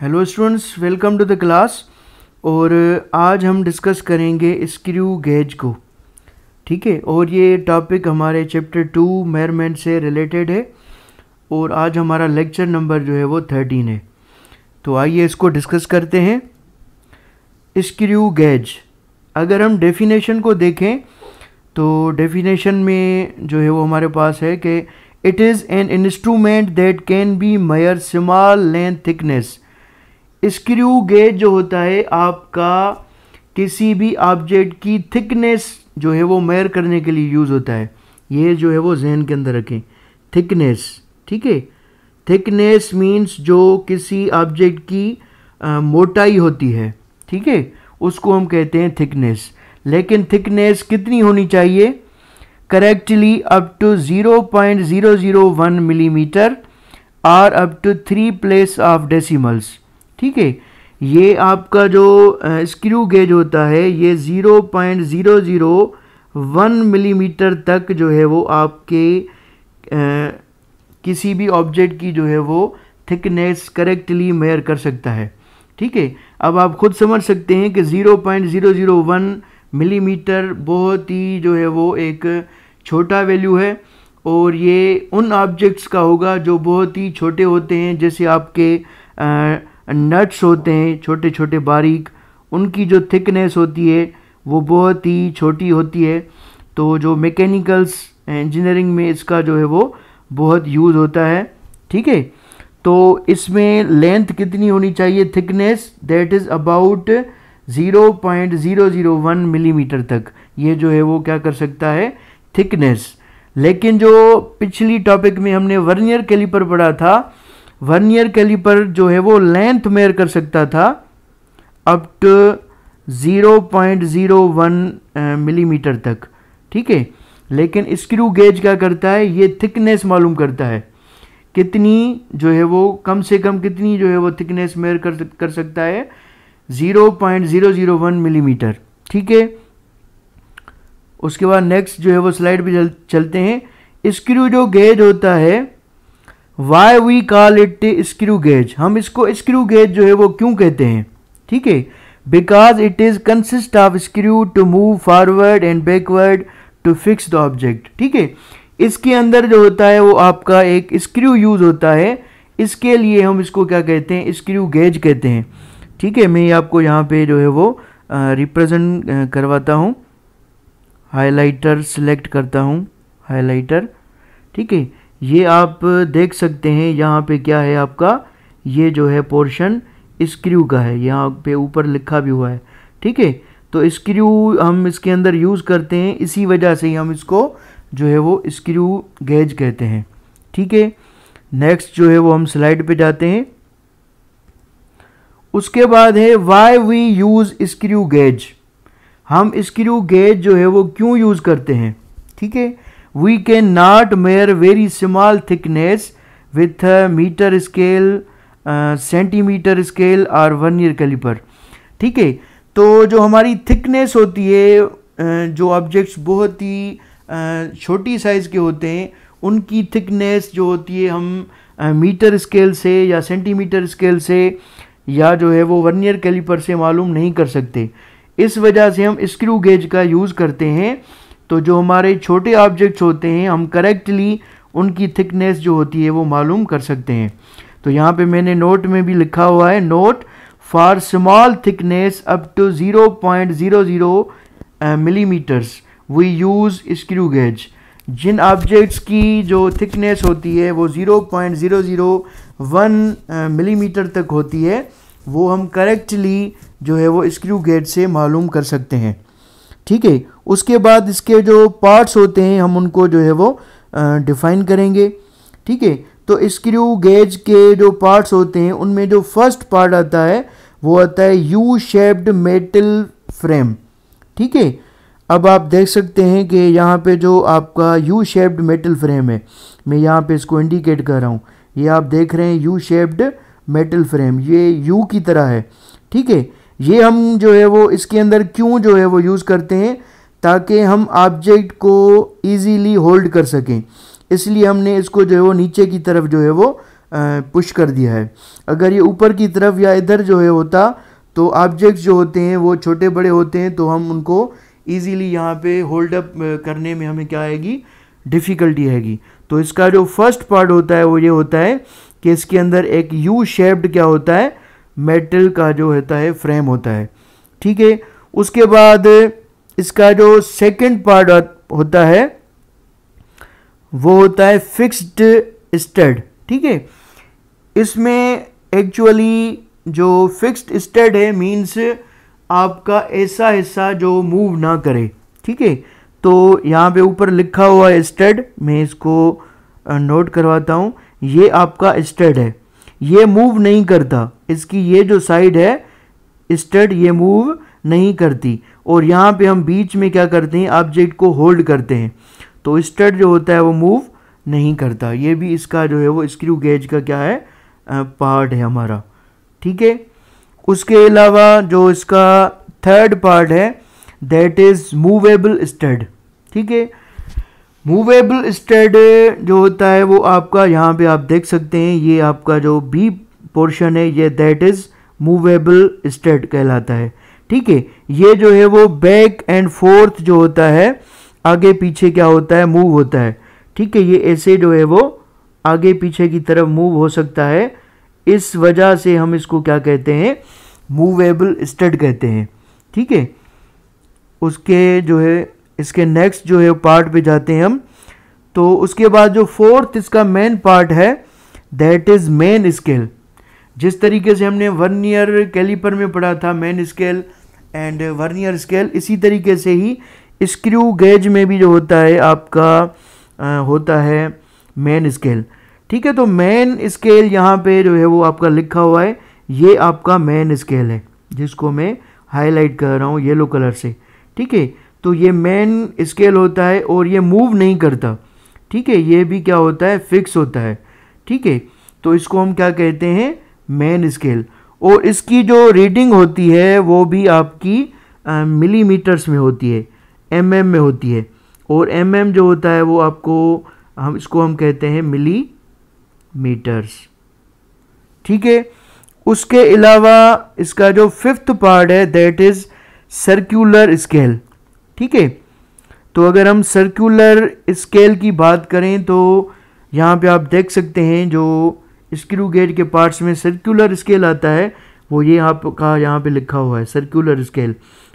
hello students welcome to the class और uh, आज हम डिस्कस करेंगे स्क्रू गेज को ठीक है और ये टॉपिक हमारे चैप्टर टू मेयरमेंट से रिलेटेड है और आज हमारा लेक्चर नंबर जो है वो थर्टीन है तो आइए इसको डिस्कस करते हैं स्क्रू गेज अगर हम डेफिनेशन को देखें तो डेफिनेशन में जो है वो हमारे पास है कि it is an instrument that can be measure small length thickness screw gauge जो होता है आपका किसी भी ऑब्जेक्ट की थिकनेस जो है वो मेयर करने के लिए यूज़ होता है ये जो है वो जहन के अंदर रखें थिकनेस ठीक है थिकनेस मीन्स जो किसी ऑब्जेक्ट की आ, मोटाई होती है ठीक है उसको हम कहते हैं थिकनेस लेकिन थिकनेस कितनी होनी चाहिए correctly up to 0.001 millimetre or up to three place of decimals ठीक है ये आपका जो स्क्रू गेज होता है ये zero point zero zero one millimetre तक जो है वो आपके आ, किसी भी ऑब्जेक्ट की जो है वो थिकनेस करेक्टली मेयर कर सकता है ठीक है अब आप खुद समझ सकते हैं कि zero point zero zero one millimetre बहुत ही जो है वो एक छोटा वैल्यू है और ये उन ऑब्जेक्ट्स का होगा जो बहुत ही छोटे होते हैं जैसे आपके आ, नट्स होते हैं छोटे छोटे बारीक उनकी जो थिकनेस होती है वो बहुत ही छोटी होती है तो जो मैकेनिकल्स इंजीनियरिंग में इसका जो है वो बहुत यूज़ होता है ठीक है तो इसमें लेंथ कितनी होनी चाहिए thickness that is about 0.001 millimetre mm तक ये जो है वो क्या कर सकता है थिकनेस लेकिन जो पिछली टॉपिक में हमने वर्नियर कैलिपर पढ़ा था वन ईयर कैलिपर जो है वो लेंथ मेयर कर सकता था up to zero point zero one millimetre तक ठीक है लेकिन स्क्रू गेज क्या करता है ये थिकनेस मालूम करता है कितनी जो है वो कम से कम कितनी जो है वो थिकनेस मेयर कर कर सकता है zero point zero zero one millimetre ठीक है उसके बाद नेक्स्ट जो है वो स्लाइड भी चलते हैं स्क्रू जो गेज होता है why we call it screw gauge हम इसको स्क्रू गेज जो है वो क्यों कहते हैं ठीक है because it is consist of screw to move forward and backward to fix the object ठीक है इसके अंदर जो होता है वो आपका एक स्क्रू यूज़ होता है इसके लिए हम इसको क्या कहते हैं स्क्रू गेज कहते हैं ठीक है मैं आपको यहाँ पे जो है वो रिप्रेजेंट करवाता हूँ हाईलाइटर सिलेक्ट करता हूँ हाईलाइटर ठीक है ये आप देख सकते हैं यहाँ पे क्या है आपका ये जो है पोर्शन स्क्रू का है यहाँ पे ऊपर लिखा भी हुआ है ठीक है तो स्क्रू हम इसके अंदर यूज़ करते हैं इसी वजह से ही हम इसको जो है वो स्क्रू गेज कहते हैं ठीक है नेक्स्ट जो है वो हम स्लाइड पे जाते हैं उसके बाद है why we use screw gauge हम स्क्रू गेज जो है वो क्यों यूज़ करते हैं ठीक है we not measure very small thickness with a meter scale centimetre scale और वर्नियर कैलिपर ठीक है तो जो हमारी थिकनेस होती है जो ऑब्जेक्ट्स बहुत ही छोटी साइज़ के होते हैं उनकी थिकनेस जो होती है हम मीटर स्केल से या सेंटीमीटर स्केल से या जो है वो वर्नियर कैलिपर से मालूम नहीं कर सकते इस वजह से हम स्क्रू गेज का यूज़ करते हैं तो जो हमारे छोटे ऑब्जेक्ट्स होते हैं हम करेक्टली उनकी थिकनेस जो होती है वो मालूम कर सकते हैं तो यहाँ पे मैंने नोट में भी लिखा हुआ है note for small thickness up to zero point zero zero millimetres we use screw gauge जिन ऑब्जेक्ट्स की जो थिकनेस होती है वो zero point zero zero one millimetre तक होती है वो हम करेक्टली जो है वो स्क्रू गेज से मालूम कर सकते हैं ठीक है उसके बाद इसके जो पार्ट्स होते हैं हम उनको जो है वो डिफाइन करेंगे ठीक है तो स्क्रू गेज के जो पार्ट्स होते हैं उनमें जो फर्स्ट पार्ट आता है वो आता है यू शेप्ड मेटल फ्रेम ठीक है अब आप देख सकते हैं कि यहाँ पे जो आपका यू शेप्ड मेटल फ्रेम है मैं यहाँ पे इसको इंडिकेट कर रहा हूँ ये आप देख रहे हैं यू शेप्ड मेटल फ्रेम ये यू की तरह है ठीक है ये हम जो है वो इसके अंदर क्यों जो है वो यूज़ करते हैं ताकि हम ऑब्जेक्ट को इजीली होल्ड कर सकें इसलिए हमने इसको जो है वो नीचे की तरफ जो है वो पुश कर दिया है अगर ये ऊपर की तरफ या इधर जो है होता तो ऑब्जेक्ट्स जो होते हैं वो छोटे बड़े होते हैं तो हम उनको ईजीली यहाँ पे होल्ड अप करने में हमें क्या आएगी डिफ़िकल्टी आएगी तो इसका जो फर्स्ट पार्ट होता है वो ये होता है कि इसके अंदर एक यू शेप्ड क्या होता है मेटल का जो होता है फ्रेम होता है ठीक है उसके बाद इसका जो सेकंड पार्ट होता है वो होता है फिक्स्ड स्टड ठीक है इसमें एक्चुअली जो फिक्स्ड स्टड है मींस आपका ऐसा हिस्सा जो मूव ना करे ठीक है तो यहाँ पे ऊपर लिखा हुआ है स्टड मैं इसको नोट करवाता हूँ ये आपका स्टड है ये मूव नहीं करता इसकी ये जो साइड है स्टड ये मूव नहीं करती और यहाँ पे हम बीच में क्या करते हैं ऑब्जेक्ट को होल्ड करते हैं तो स्टड जो होता है वो मूव नहीं करता ये भी इसका जो है वो स्क्रू गेज का क्या है पार्ट है हमारा ठीक है उसके अलावा जो इसका थर्ड पार्ट है दैट इज़ मूवेबल स्टड ठीक है मूवेबल स्टड जो होता है वो आपका यहाँ पे आप देख सकते हैं ये आपका जो बी पोर्शन है ये दैट इज़ मूवेबल स्टड कहलाता है ठीक है ये जो है वो बैक एंड फोर्थ जो होता है आगे पीछे क्या होता है मूव होता है ठीक है ये ऐसे जो है वो आगे पीछे की तरफ मूव हो सकता है इस वजह से हम इसको क्या कहते हैं मूवेबल स्टड कहते हैं ठीक है उसके जो है इसके नेक्स्ट जो है पार्ट पे जाते हैं हम तो उसके बाद जो फोर्थ इसका मेन पार्ट है दैट इज़ मेन स्केल जिस तरीके से हमने वन ईयर कैलीपर में पढ़ा था main scale and vernier scale इसी तरीके से ही स्क्रू गेज में भी जो होता है आपका आ, होता है मेन स्केल ठीक है तो मेन स्केल यहाँ पे जो है वो आपका लिखा हुआ है ये आपका मेन स्केल है जिसको मैं हाईलाइट कर रहा हूँ येलो कलर से ठीक है तो ये मेन स्केल होता है और ये मूव नहीं करता ठीक है ये भी क्या होता है फिक्स होता है ठीक है तो इसको हम क्या कहते हैं मेन स्केल और इसकी जो रीडिंग होती है वो भी आपकी मिलीमीटर्स में होती है एम mm में होती है और एम mm जो होता है वो आपको हम इसको हम कहते हैं मिली मीटर्स ठीक है उसके अलावा इसका जो फिफ्थ पार्ट है दैट इज़ सर्कुलर स्केल ठीक है तो अगर हम सर्कुलर स्केल की बात करें तो यहाँ पे आप देख सकते हैं जो स्क्रू गेज के पार्ट्स में सर्कुलर स्केल आता है वो ये आपका यहाँ पे लिखा हुआ है सर्कुलर स्केल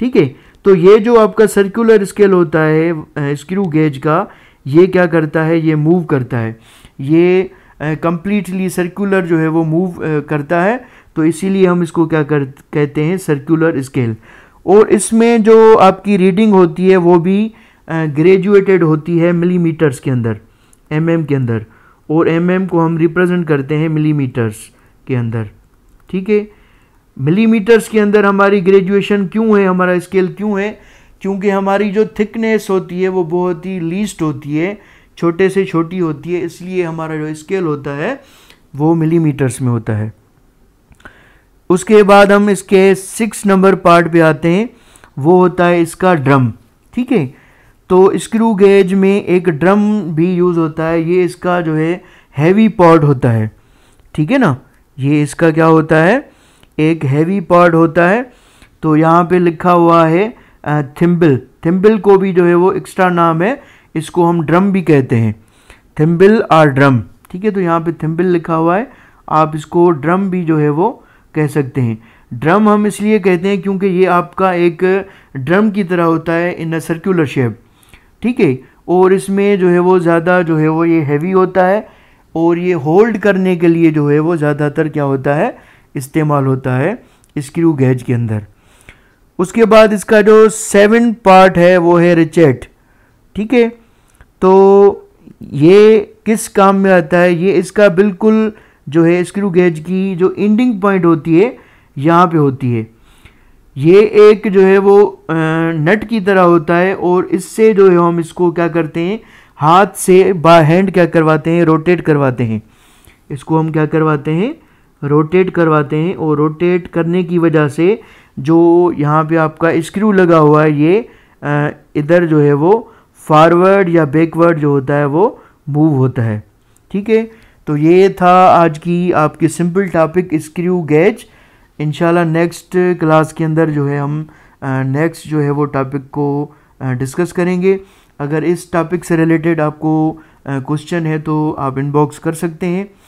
ठीक है तो ये जो आपका सर्कुलर स्केल होता है स्क्रू गेज का ये क्या करता है ये मूव करता है ये कम्प्लीटली सर्कुलर जो है वो मूव करता है तो इसीलिए हम इसको क्या कर कहते हैं सर्कुलर स्केल और इसमें जो आपकी रीडिंग होती है वो भी ग्रेजुएटेड होती है मिलीमीटर्स के अंदर एम mm के अंदर और एम mm को हम रिप्रेजेंट करते हैं मिलीमीटर्स के अंदर ठीक है मिलीमीटर्स के अंदर हमारी ग्रेजुएशन क्यों है हमारा स्केल क्यों है क्योंकि हमारी जो थिकनेस होती है वो बहुत ही लीस्ट होती है छोटे से छोटी होती है इसलिए हमारा जो स्केल होता है वो मिलीमीटर्स में होता है उसके बाद हम इसके सिक्स नंबर पार्ट पे आते हैं वो होता है इसका ड्रम ठीक है तो स्क्रू गेज में एक ड्रम भी यूज़ होता है ये इसका जो है हैवी पॉड होता है ठीक है ना ये इसका क्या होता है एक हैवी पॉड होता है तो यहाँ पे लिखा हुआ है थिम्बल थिम्बल को भी जो है वो एक्स्ट्रा नाम है इसको हम ड्रम भी कहते हैं थिम्बल आर ड्रम ठीक है तो यहाँ पे थिम्बल लिखा हुआ है आप इसको ड्रम भी जो है वो कह सकते हैं ड्रम हम इसलिए कहते हैं क्योंकि ये आपका एक ड्रम की तरह होता है इन अ सर्कुलर शेप ठीक है और इसमें जो है वो ज़्यादा जो है वो ये हैवी होता है और ये होल्ड करने के लिए जो है वो ज़्यादातर क्या होता है इस्तेमाल होता है स्क्रू गैज के अंदर उसके बाद इसका जो सेवन पार्ट है वो है रिचेट ठीक है तो ये किस काम में आता है ये इसका बिल्कुल जो है स्क्रू गेज की जो एंडिंग पॉइंट होती है यहाँ पे होती है ये एक जो है वो नट की तरह होता है और इससे जो है हम इसको क्या करते हैं हाथ से बा हैंड क्या करवाते हैं रोटेट करवाते हैं इसको हम क्या करवाते हैं रोटेट करवाते हैं और रोटेट करने की वजह से जो यहाँ पे आपका स्क्रू लगा हुआ है ये इधर जो है वो फारवर्ड या बैकवर्ड जो होता है वो मूव होता है ठीक है तो ये था आज की आपकी simple topic screw gauge in next class के अंदर जो है हम नेक्स्ट जो है वो टॉपिक को डिस्कस करेंगे अगर इस टॉपिक से रिलेटेड आपको क्वेश्चन है तो आप इनबॉक्स कर सकते हैं